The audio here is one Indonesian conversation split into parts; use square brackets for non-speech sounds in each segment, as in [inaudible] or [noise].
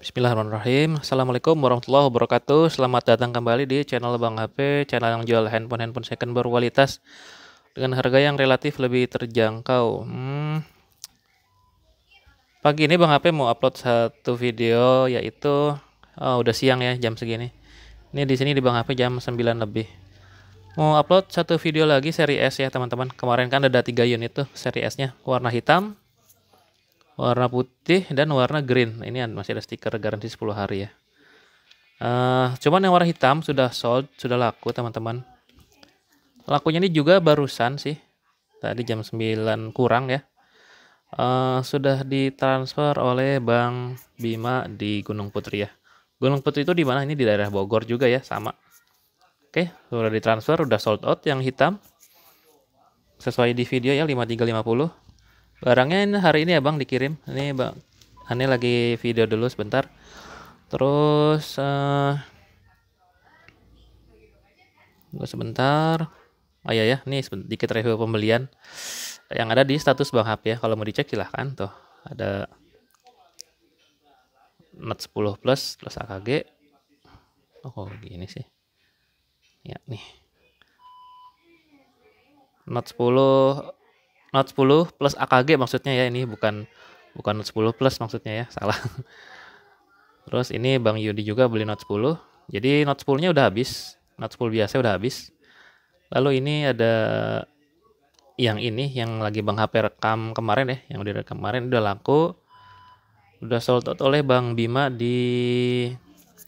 Bismillahirrahmanirrahim. Assalamualaikum warahmatullahi wabarakatuh. Selamat datang kembali di channel Bang HP, channel yang jual handphone-handphone second berkualitas dengan harga yang relatif lebih terjangkau. Hmm. Pagi ini Bang HP mau upload satu video yaitu oh, udah siang ya jam segini. Ini di sini di Bang HP jam 9 lebih. Mau upload satu video lagi seri S ya teman-teman. Kemarin kan ada tiga unit tuh seri S-nya, warna hitam, warna putih dan warna green. Nah, ini masih ada stiker garansi 10 hari ya. Uh, cuman yang warna hitam sudah sold, sudah laku teman-teman. Lakunya ini juga barusan sih. Tadi jam 9 kurang ya. Uh, sudah ditransfer oleh Bang Bima di Gunung Putri ya. Gunung Putri itu di mana? Ini di daerah Bogor juga ya, sama. Oke, sudah ditransfer, udah sold out yang hitam. Sesuai di video ya 5350. Barangnya ini hari ini ya Bang dikirim. Ini Bang ini lagi video dulu sebentar. Terus uh, sebentar. Oh iya ya, ini sedikit review pembelian yang ada di status Bang HP ya. Kalau mau dicek silahkan tuh. Ada Note 10 Plus plus AKG. Oh, gini sih. Ya, nih. Note 10 Note 10 plus AKG maksudnya ya ini bukan bukan Note 10 plus maksudnya ya, salah. [laughs] Terus ini Bang Yudi juga beli Note 10. Jadi Note 10-nya udah habis. Note 10 biasa udah habis. Lalu ini ada yang ini yang lagi Bang HP rekam kemarin ya, yang udah rekam kemarin udah laku. Udah sold out oleh Bang Bima di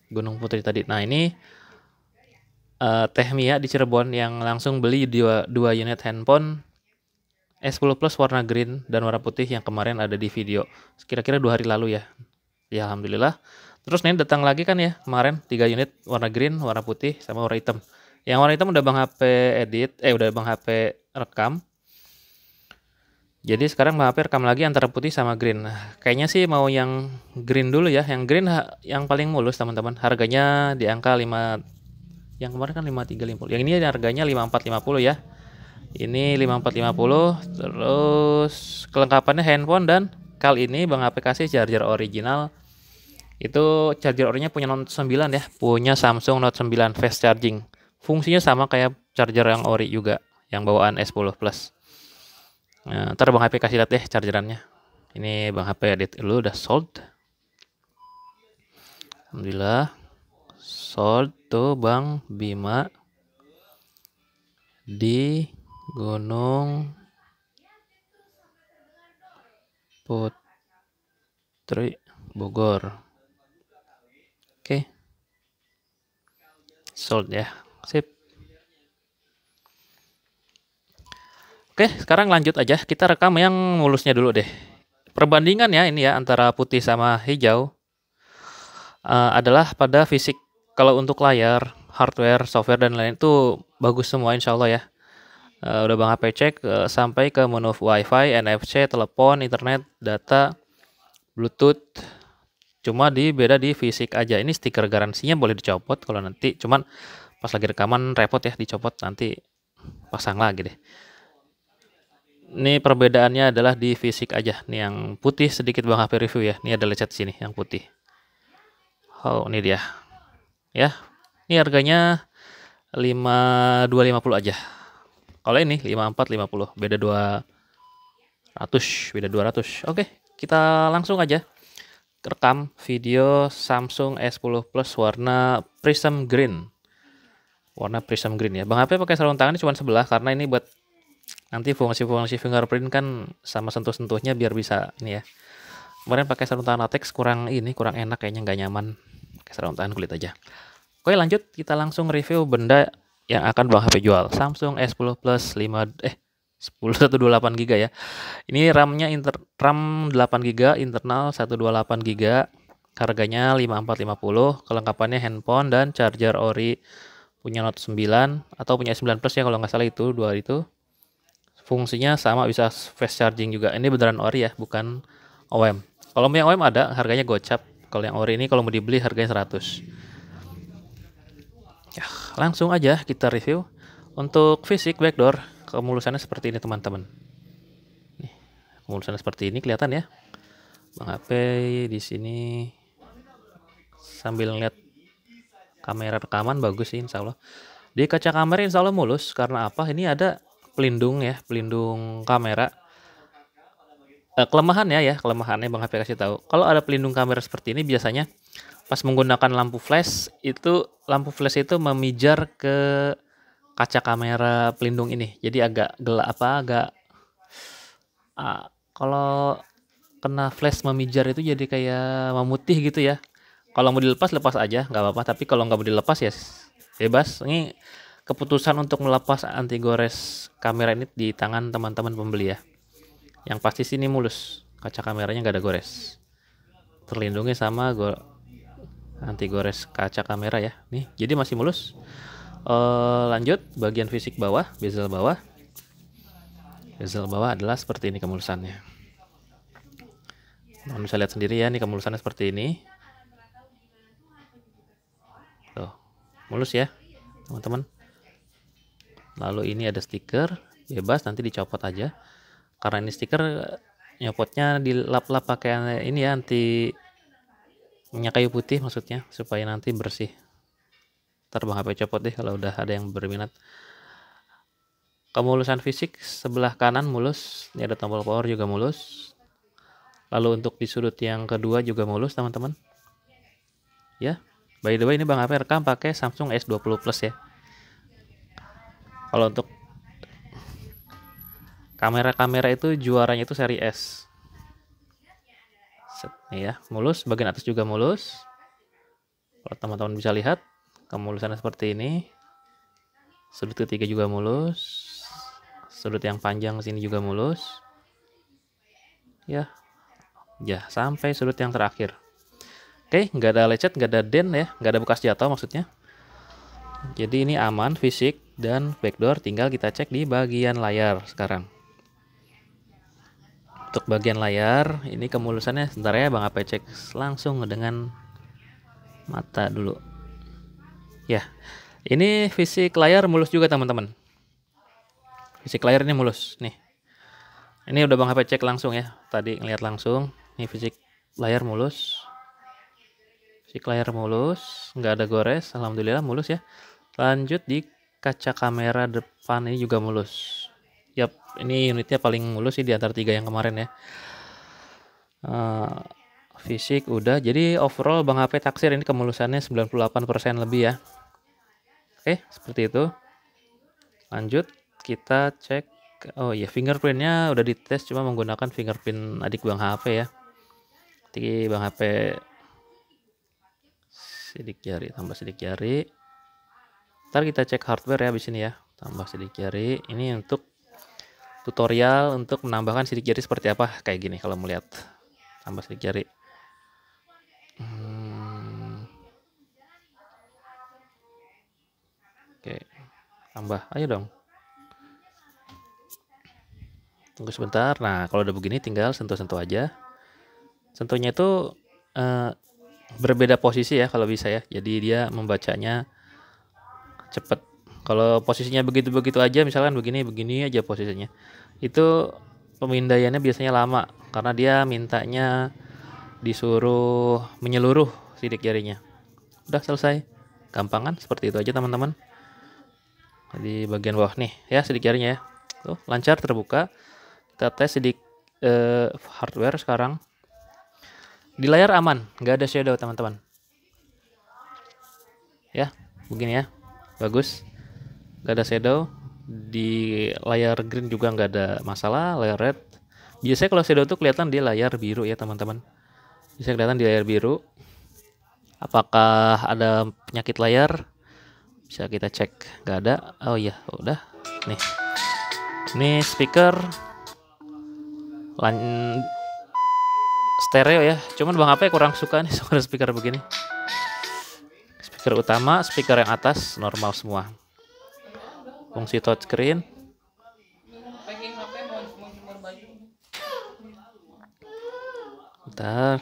Gunung Putri tadi. Nah, ini uh, Teh Mia di Cirebon yang langsung beli dua, dua unit handphone S10 Plus warna green dan warna putih yang kemarin ada di video. Kira-kira dua hari lalu ya. Ya Alhamdulillah. Terus nih datang lagi kan ya kemarin tiga unit warna green, warna putih, sama warna hitam. Yang warna hitam udah Bang HP edit, eh udah Bang HP rekam. Jadi sekarang Bang HP rekam lagi antara putih sama green. Nah, kayaknya sih mau yang green dulu ya. Yang green yang paling mulus teman-teman. Harganya di angka 5 yang kemarin kan 5350. Yang ini harganya 5450 ya ini 5450 terus kelengkapannya handphone dan kali ini Bang HP kasih charger original itu charger orinya punya Note 9 ya punya Samsung Note 9 fast charging fungsinya sama kayak charger yang ori juga yang bawaan S10 Plus nah, ntar Bang HP kasih lihat deh chargerannya ini Bang HP edit dulu udah sold Alhamdulillah sold tuh Bang Bima di Gunung Putri Bogor. Oke. Okay. Sold ya. Sip. Oke, okay, sekarang lanjut aja. Kita rekam yang mulusnya dulu deh. Perbandingan ya ini ya antara putih sama hijau uh, adalah pada fisik. Kalau untuk layar, hardware, software dan lain itu bagus semua insya Allah ya uh, udah Bang HP cek uh, sampai ke menu WiFi, NFC, telepon, internet, data, Bluetooth. Cuma di beda di fisik aja. Ini stiker garansinya boleh dicopot kalau nanti. Cuman pas lagi rekaman repot ya dicopot nanti pasang lagi deh. Ini perbedaannya adalah di fisik aja. Ini yang putih sedikit Bang HP review ya. Ini ada lecet sini yang putih. Oh, ini dia. Ya. Ini harganya 5250 aja. Kalau ini 5450, beda 200, beda 200. Oke, kita langsung aja rekam video Samsung S10 Plus warna Prism Green. Warna Prism Green ya. Bang HP pakai sarung tangan cuma sebelah karena ini buat nanti fungsi-fungsi fingerprint kan sama sentuh-sentuhnya biar bisa ini ya. Kemarin pakai sarung tangan latex kurang ini kurang enak kayaknya nggak nyaman. Pakai sarung tangan kulit aja. Oke lanjut kita langsung review benda yang akan Bang HP jual. Samsung S10 Plus 5 eh 10 128 GB ya. Ini RAM-nya inter, RAM 8 GB, internal 128 GB. Harganya 5450, kelengkapannya handphone dan charger ori punya Note 9 atau punya 9 Plus ya kalau nggak salah itu dua itu. Fungsinya sama bisa fast charging juga. Ini beneran ori ya, bukan OM. Kalau yang OM ada, harganya gocap. Kalau yang ori ini kalau mau dibeli harganya 100. Langsung aja kita review. Untuk fisik backdoor, kemulusannya seperti ini teman-teman. Nih, kemulusannya seperti ini kelihatan ya. Bang HP di sini sambil lihat kamera rekaman bagus sih insya Allah. Di kaca kamera insya Allah mulus karena apa? Ini ada pelindung ya, pelindung kamera. Eh, ya ya, kelemahannya Bang HP kasih tahu. Kalau ada pelindung kamera seperti ini biasanya pas menggunakan lampu flash itu lampu flash itu memijar ke kaca kamera pelindung ini jadi agak gelap apa agak uh, kalau kena flash memijar itu jadi kayak memutih gitu ya kalau mau dilepas lepas aja nggak apa-apa tapi kalau nggak mau dilepas ya bebas ini keputusan untuk melepas anti gores kamera ini di tangan teman-teman pembeli ya yang pasti sini mulus kaca kameranya nggak ada gores terlindungi sama anti gores kaca kamera ya nih jadi masih mulus e, lanjut bagian fisik bawah bezel bawah bezel bawah adalah seperti ini kemulusannya teman bisa lihat sendiri ya ini kemulusannya seperti ini tuh mulus ya teman-teman lalu ini ada stiker bebas nanti dicopot aja karena ini stiker nyopotnya dilap-lap pakai ini ya anti minyak kayu putih maksudnya supaya nanti bersih ntar bang HP copot deh kalau udah ada yang berminat kemulusan fisik sebelah kanan mulus ini ada tombol power juga mulus lalu untuk di sudut yang kedua juga mulus teman-teman ya by the way ini bang HP rekam pakai Samsung S20 Plus ya kalau untuk kamera-kamera itu juaranya itu seri S Set, ya, mulus, bagian atas juga mulus. Kalau teman-teman bisa lihat, kemulusannya seperti ini. Sudut ketiga juga mulus. Sudut yang panjang sini juga mulus. Ya. Ya, sampai sudut yang terakhir. Oke, nggak ada lecet, nggak ada dent ya, nggak ada bekas jatuh maksudnya. Jadi ini aman, fisik, dan backdoor tinggal kita cek di bagian layar sekarang untuk bagian layar ini kemulusannya sebentar ya Bang Ape cek langsung dengan mata dulu ya ini fisik layar mulus juga teman-teman fisik layar ini mulus nih ini udah Bang Ape cek langsung ya tadi ngeliat langsung ini fisik layar mulus fisik layar mulus nggak ada gores Alhamdulillah mulus ya lanjut di kaca kamera depan ini juga mulus Yap, ini unitnya paling mulus sih di antara tiga yang kemarin ya. Uh, fisik udah. Jadi overall Bang HP taksir ini kemulusannya 98% lebih ya. Oke, seperti itu. Lanjut, kita cek. Oh iya, fingerprintnya udah dites cuma menggunakan fingerprint adik Bang HP ya. tinggi Bang HP sidik jari, tambah sidik jari. Ntar kita cek hardware ya di sini ya. Tambah sidik jari. Ini untuk tutorial untuk menambahkan sidik jari seperti apa kayak gini kalau melihat tambah sidik jari hmm. oke tambah ayo dong tunggu sebentar nah kalau udah begini tinggal sentuh-sentuh aja sentuhnya itu eh, berbeda posisi ya kalau bisa ya jadi dia membacanya cepet. Kalau posisinya begitu-begitu aja misalkan begini-begini aja posisinya. Itu pemindaiannya biasanya lama karena dia mintanya disuruh menyeluruh sidik jarinya. Udah selesai. gampang kan seperti itu aja teman-teman. Di bagian bawah nih ya sidik jarinya ya. Tuh, lancar terbuka. Kita tes sidik eh, hardware sekarang. Di layar aman, nggak ada shadow teman-teman. Ya, begini ya. Bagus nggak ada shadow di layar green juga nggak ada masalah layar red biasanya kalau shadow itu kelihatan di layar biru ya teman-teman bisa kelihatan di layar biru apakah ada penyakit layar bisa kita cek nggak ada oh iya udah nih ini speaker lan stereo ya cuman bang HP kurang suka nih suara [laughs] speaker begini speaker utama speaker yang atas normal semua fungsi touchscreen bentar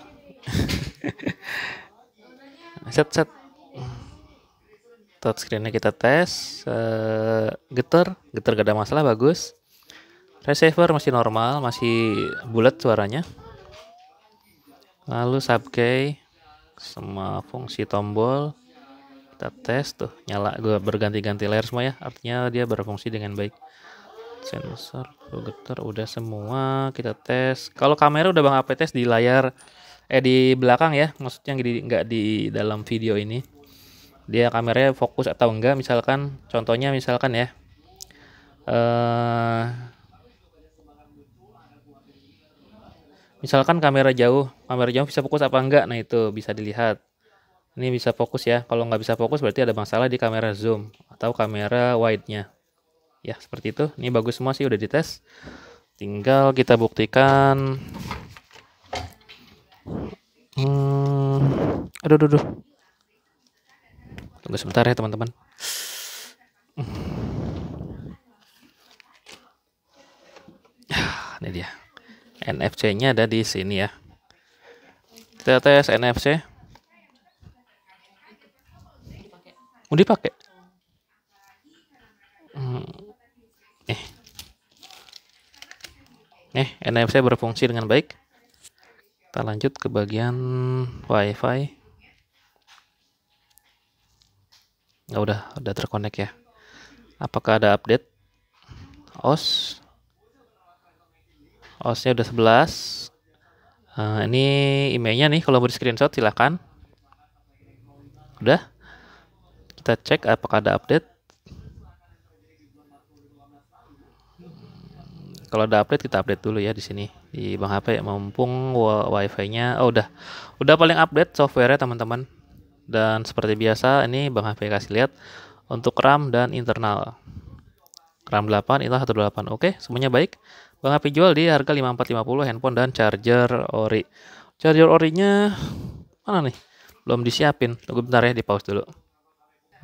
[laughs] set set touchscreennya kita tes eh, getar getar gak ada masalah bagus receiver masih normal masih bulat suaranya lalu subkey semua fungsi tombol kita tes tuh nyala gua berganti-ganti layar semua ya artinya dia berfungsi dengan baik sensor getar udah semua kita tes kalau kamera udah bang apa tes di layar eh di belakang ya maksudnya di, nggak di dalam video ini dia kameranya fokus atau enggak misalkan contohnya misalkan ya eh misalkan kamera jauh kamera jauh bisa fokus apa enggak nah itu bisa dilihat ini bisa fokus ya. Kalau nggak bisa fokus berarti ada masalah di kamera zoom atau kamera wide-nya. Ya, seperti itu. Ini bagus semua sih udah dites. Tinggal kita buktikan. Hmm, aduh, aduh, aduh. Tunggu sebentar ya teman-teman. [sighs] Ini dia. NFC-nya ada di sini ya. Kita tes NFC. mau dipakai hmm. eh eh NFC berfungsi dengan baik kita lanjut ke bagian wifi nggak ya udah udah terkonek ya apakah ada update OS OSnya udah 11 uh, eh, ini emailnya nih kalau mau di screenshot silahkan udah kita cek apakah ada update hmm, kalau ada update kita update dulu ya di sini di Bang HP mumpung WiFi-nya oh udah udah paling update software-nya teman-teman dan seperti biasa ini Bang HP kasih lihat untuk RAM dan internal RAM 8 satu 128 oke semuanya baik Bang HP jual di harga 5450 handphone dan charger ori charger orinya mana nih belum disiapin tunggu bentar ya di pause dulu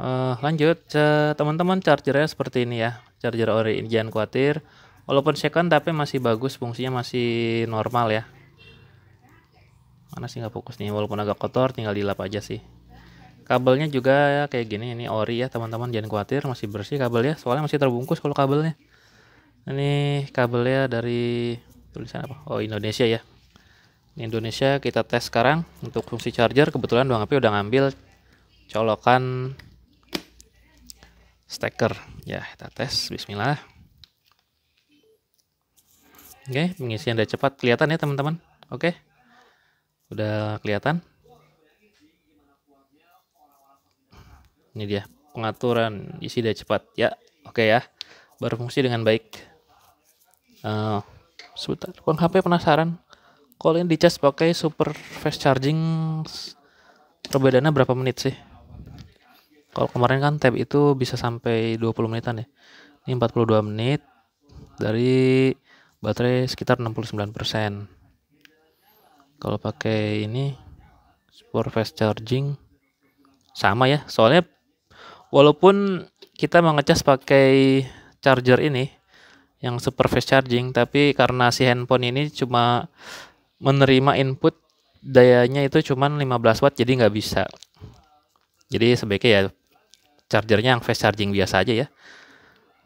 Uh, lanjut teman-teman chargernya seperti ini ya charger ori jangan khawatir walaupun second tapi masih bagus fungsinya masih normal ya mana sih nggak fokus nih walaupun agak kotor tinggal dilap aja sih kabelnya juga ya, kayak gini ini ori ya teman-teman jangan khawatir masih bersih kabelnya soalnya masih terbungkus kalau kabelnya ini kabelnya dari tulisan apa oh Indonesia ya ini Indonesia kita tes sekarang untuk fungsi charger kebetulan doang api udah ngambil colokan steker ya kita tes bismillah oke okay, pengisian udah cepat kelihatan ya teman-teman oke okay. udah kelihatan ini dia pengaturan isi udah cepat ya oke okay ya berfungsi dengan baik uh, sebentar HP penasaran kalau ini di charge pakai super fast charging perbedaannya berapa menit sih kalau kemarin kan tab itu bisa sampai 20 menitan ya. Ini 42 menit dari baterai sekitar 69%. Kalau pakai ini Sport Fast Charging sama ya. Soalnya walaupun kita mengecas pakai charger ini yang super fast charging tapi karena si handphone ini cuma menerima input dayanya itu cuma 15 watt jadi nggak bisa jadi sebaiknya ya chargernya yang fast charging biasa aja ya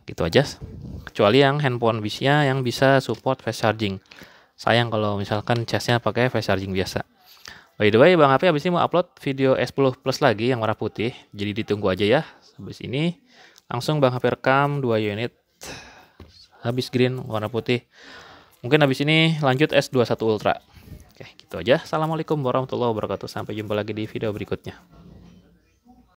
gitu aja kecuali yang handphone bisnya yang bisa support fast charging sayang kalau misalkan chestnya pakai fast charging biasa by the way bang Api abis ini mau upload video S10 plus lagi yang warna putih jadi ditunggu aja ya habis ini langsung bang Api rekam 2 unit habis green warna putih mungkin habis ini lanjut S21 Ultra oke gitu aja assalamualaikum warahmatullahi wabarakatuh sampai jumpa lagi di video berikutnya